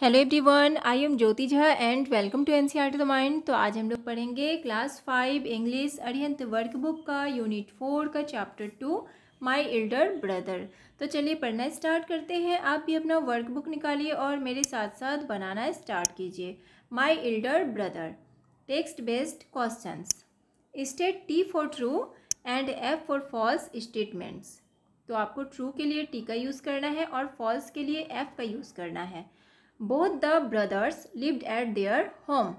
Hello everyone I am Jyoti Jha and welcome to N C R T the mind तो आज हम लोग पढ़ेंगे class five English Arihant workbook का यूनिट फोर का chapter two my elder brother तो चलिए पढ़ना स्टार्ट करते हैं आप भी अपना वर्कबुक निकालिए और मेरे साथ साथ बनाना स्टार्ट कीजिए my elder brother text based question state T for true and F for false statements तो आपको ट्रू के लिए टी का यूज़ करना है और फॉल्स के लिए एफ़ का यूज़ करना है both the brothers lived at their home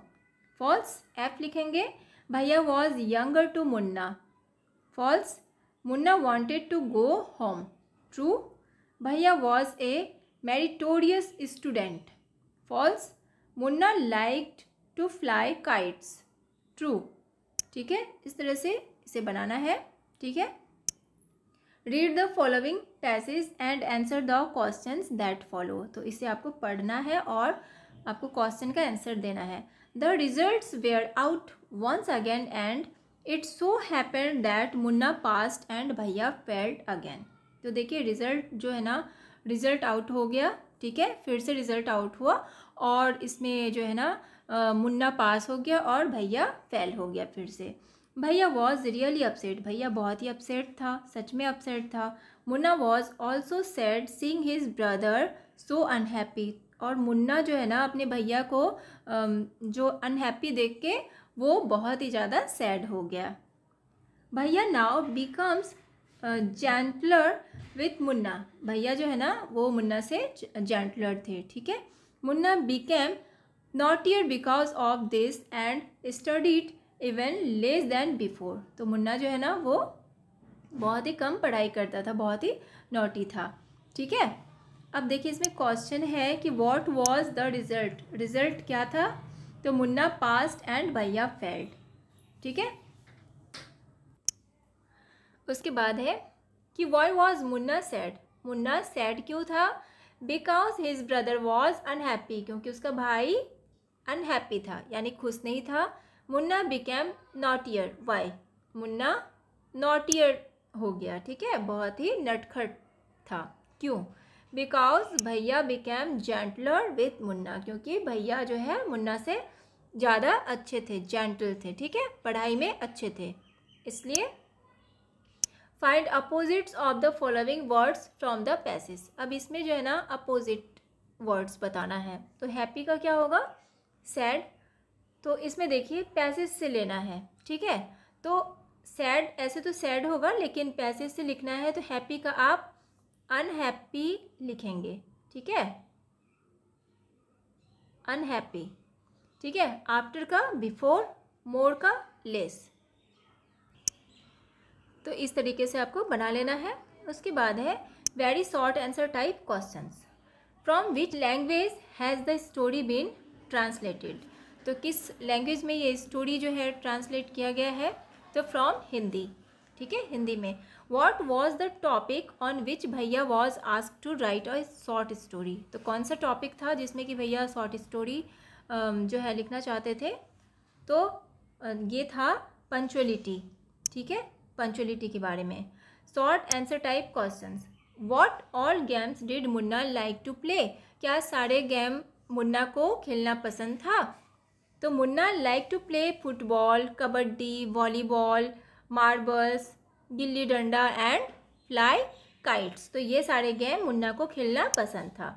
false F लिखेंगे भैया was younger to Munna false Munna wanted to go home true भैया was a meritorious student false Munna liked to fly kites true ठीक है इस तरह से इसे बनाना है ठीक है read the following passage and answer the question that follow तो इसे आपको पढ़ना है और आपको क्वेश्चन का आंसर देना है the result were out once again and it so happen that Munna passed and भैया फेल्ट अगेन तो देखिए रिजल्ट जो है ना रिजल्ट आउट हो गया ठीक है फिर से रिजल्ट आउट हुआ और इसमें जो है ना मुन्ना पास हो गया और भैया फेल हो गया फिर से भैया वॉज रियली अपसेट भैया बहुत ही अपसेट था सच में अपसेट था Munna was also sad seeing his brother so unhappy और मुन्ना जो है ना अपने भैया को जो अनहैप्पी देख के वो बहुत ही ज़्यादा सैड हो गया भैया now becomes gentler with Munna भैया जो है ना वो मुन्ना से जेंटलर थे ठीक है Munna became naughtier because of this and studied even less than before तो मुन्ना जो है ना वो बहुत ही कम पढ़ाई करता था बहुत ही नोटी था ठीक है अब देखिए इसमें क्वेश्चन है कि what was the result result क्या था तो मुन्ना पास्ट एंड भैया फेल्ड ठीक है उसके बाद है कि why was Munna sad Munna sad क्यों था because his brother was unhappy क्योंकि उसका भाई अनहैप्पी था यानी खुश नहीं था Munna became year why Munna year हो गया ठीक है बहुत ही नटखट था क्यों बिकॉज भैया बिकेम जेंटलर विथ मुन्ना क्योंकि भैया जो है मुन्ना से ज़्यादा अच्छे थे जेंटल थे ठीक है पढ़ाई में अच्छे थे इसलिए find opposites of the following words from the passage अब इसमें जो है ना अपोजिट वर्ड्स बताना है तो हैप्पी का क्या होगा सैड तो इसमें देखिए पैसेज से लेना है ठीक है तो सैड ऐसे तो सैड होगा लेकिन पैसेज से लिखना है तो हैप्पी का आप अनहैप्पी लिखेंगे ठीक है अनहैप्पी ठीक है आफ्टर का बिफोर मोर का लेस तो इस तरीके से आपको बना लेना है उसके बाद है very short answer type questions from which language has the story been translated तो किस लैंग्वेज में ये स्टोरी जो है ट्रांसलेट किया गया है तो फ्रॉम हिंदी ठीक है हिंदी में what was the topic on which भैया was ask to write a short story तो कौन सा टॉपिक था जिसमें कि भैया शॉर्ट स्टोरी जो है लिखना चाहते थे तो ये था पंचुअलिटी ठीक है पंचुअलिटी के बारे में short answer type question what all games did Munna like to play क्या सारे गेम मुन्ना को खेलना पसंद था तो Munna like to play football kabaddi volleyball marbles gilli danda and fly kites तो ये सारे गेम मुन्ना को खेलना पसंद था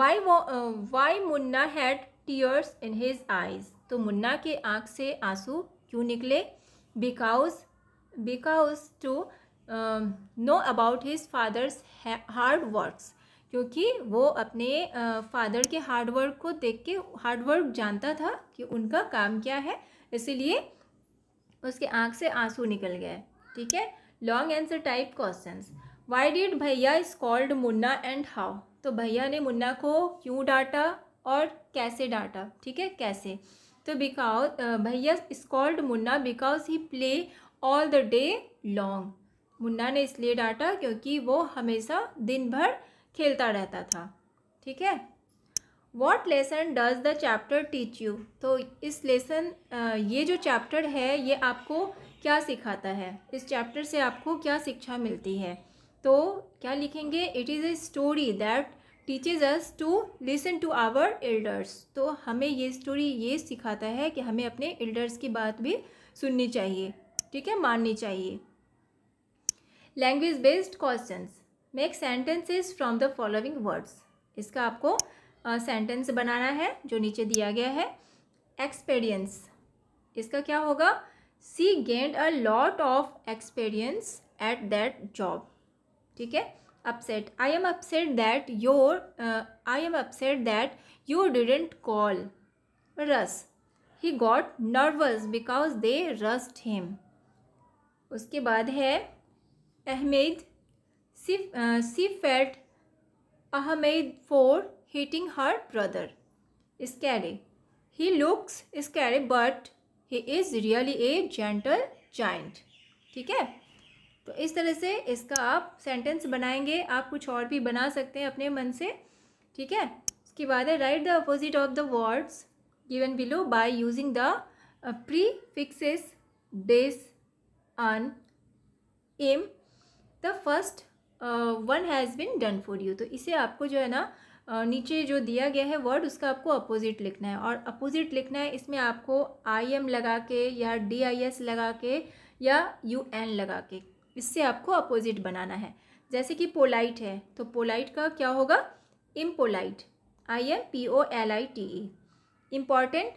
why why uh, Munna had tears in his eyes तो मुन्ना के आँख से आंसू क्यों निकले because because to know about his father's hard works क्योंकि वो अपने फादर के हार्डवर्क को देख के हार्डवर्क जानता था कि उनका काम क्या है इसीलिए उसके आँख से आंसू निकल गए ठीक है long answer type question why did भैया is called Munna and how तो भैया ने मुन्ना को क्यों डांटा और कैसे डांटा ठीक है कैसे तो बिकॉज भैया is called Munna because he play all the day long Munna ने इसलिए डांटा क्योंकि वो हमेशा दिन भर खेलता रहता था ठीक है what lesson does the chapter teach you तो इस लेसन ये जो चैप्टर है ये आपको क्या सिखाता है इस चैप्टर से आपको क्या शिक्षा मिलती है तो क्या लिखेंगे it is a story that teaches us to listen to our elders तो हमें ये स्टोरी ये सिखाता है कि हमें अपने एल्डर्स की बात भी सुननी चाहिए ठीक है माननी चाहिए language based questions make sentences from the following words इसका आपको सेंटेंस uh, बनाना है जो नीचे दिया गया है एक्सपीरियंस इसका क्या होगा she gained a lot of experience at that job ठीक है upset I am upset that your I am upset that you didn't call us he got nervous because they rushed him उसके बाद है Ahmed She, uh, she felt Ahmed for hitting her brother. Scary. He looks scary but he is really a gentle giant. ठीक है तो इस तरह से इसका आप सेंटेंस बनाएंगे आप कुछ और भी बना सकते हैं अपने मन से ठीक है उसके बाद है write the opposite of the words given below by using the prefixes base un im the first one has been done for you तो इसे आपको जो है ना नीचे जो दिया गया है वर्ड उसका आपको अपोजिट लिखना है और अपोजिट लिखना है इसमें आपको आई एम लगा के या डी आई एस लगा के या यू एन लगा के इससे आपको अपोजिट बनाना है जैसे कि पोलाइट है तो पोलाइट का क्या होगा impolite I M P O L I T E important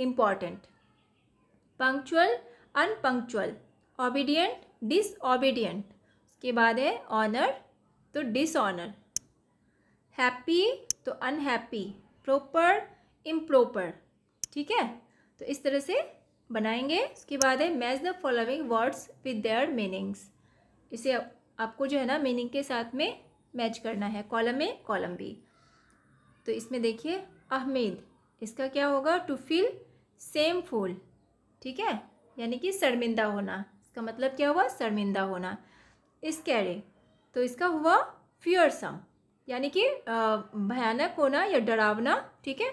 important punctual unpunctual obedient disobedient के बाद है ऑनर तो डिसऑनर हैप्पी तो अनहैप्पी प्रॉपर इम्प्रॉपर ठीक है तो इस तरह से बनाएंगे उसके बाद है match the following words with their meanings इसे आपको जो है ना मीनिंग के साथ में मैच करना है कॉलम ए कॉलम बी तो इसमें देखिए अहमेद इसका क्या होगा टू फील सेम फूल ठीक है यानी कि शर्मिंदा होना इसका मतलब क्या हुआ शर्मिंदा होना स्कैरे तो इसका हुआ फियरसम यानी कि भयानक होना या डरावना ठीक है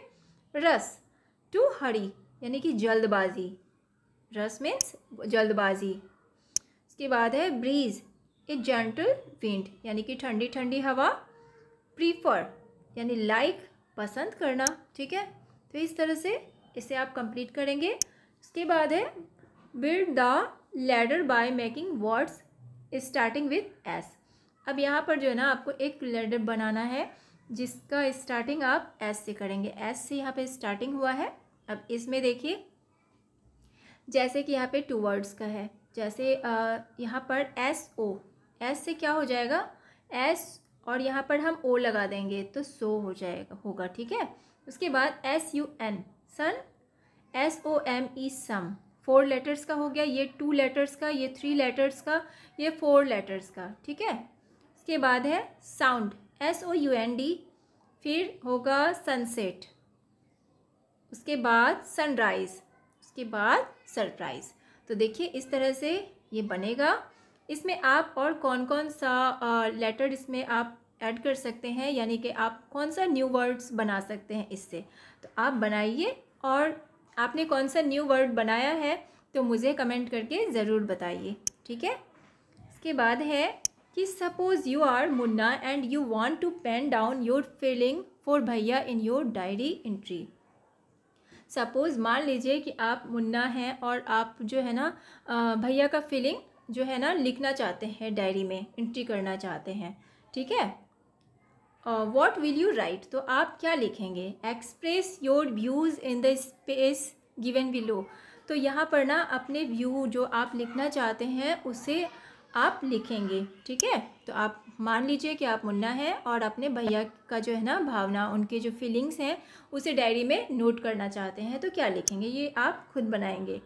रस टू हरी यानी कि जल्दबाजी रस मीन्स जल्दबाजी इसके बाद है ब्रीज ए जेंटल विंड यानी कि ठंडी ठंडी हवा प्रीफर यानी लाइक पसंद करना ठीक है तो इस तरह से इसे आप कंप्लीट करेंगे उसके बाद है build the ladder by making words starting with S अब यहाँ पर जो है ना आपको एक लेटर बनाना है जिसका स्टार्टिंग आप एस से करेंगे एस से यहाँ पे स्टार्टिंग हुआ है अब इसमें देखिए जैसे कि यहाँ पे टू वर्ड्स का है जैसे यहाँ पर एस ओ एस से क्या हो जाएगा एस और यहाँ पर हम ओ लगा देंगे तो सो हो जाएगा होगा ठीक है उसके बाद S U N sun S O M E some four letters का हो गया ये टू लेटर्स का ये थ्री लेटर्स का ये फोर लेटर्स का ठीक है इसके बाद है sound S O U N D फिर होगा सनसेट उसके बाद सनराइज़ उसके बाद सरप्राइज़ तो देखिए इस तरह से ये बनेगा इसमें आप और कौन कौन सा लेटर इसमें आप ऐड कर सकते हैं यानी कि आप कौन सा न्यू वर्ड्स बना सकते हैं इससे तो आप बनाइए और आपने कौन सा न्यू वर्ड बनाया है तो मुझे कमेंट करके ज़रूर बताइए ठीक है इसके बाद है कि suppose you are Munna and you want to pen down your feeling for भैया in your diary entry suppose मान लीजिए कि आप मुन्ना हैं और आप जो है ना भैया का फीलिंग जो है ना लिखना चाहते हैं डायरी में एंट्री करना चाहते हैं ठीक है वॉट विल यू राइट तो आप क्या लिखेंगे express your views in the space given below तो यहाँ पर ना अपने व्यू जो आप लिखना चाहते हैं उसे आप लिखेंगे ठीक है तो आप मान लीजिए कि आप मुन्ना हैं और अपने भैया का जो है ना भावना उनके जो फीलिंग्स हैं उसे डायरी में नोट करना चाहते हैं तो क्या लिखेंगे ये आप खुद बनाएंगे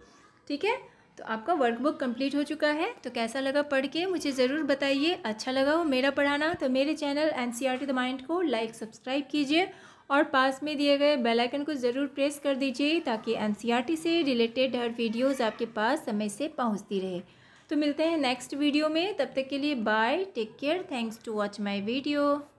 ठीक है तो आपका वर्कबुक कंप्लीट हो चुका है तो कैसा लगा पढ़ के मुझे ज़रूर बताइए अच्छा लगा हो मेरा पढ़ाना तो मेरे channel N C R T the mind को लाइक सब्सक्राइब कीजिए और पास में दिए गए बेल आइकन को ज़रूर प्रेस कर दीजिए ताकि एन सी आर टी से रिलेटेड हर वीडियोज़ आपके पास समय से पहुँचती रहे तो मिलते हैं नेक्स्ट वीडियो में तब तक के लिए bye take care thanks to watch my video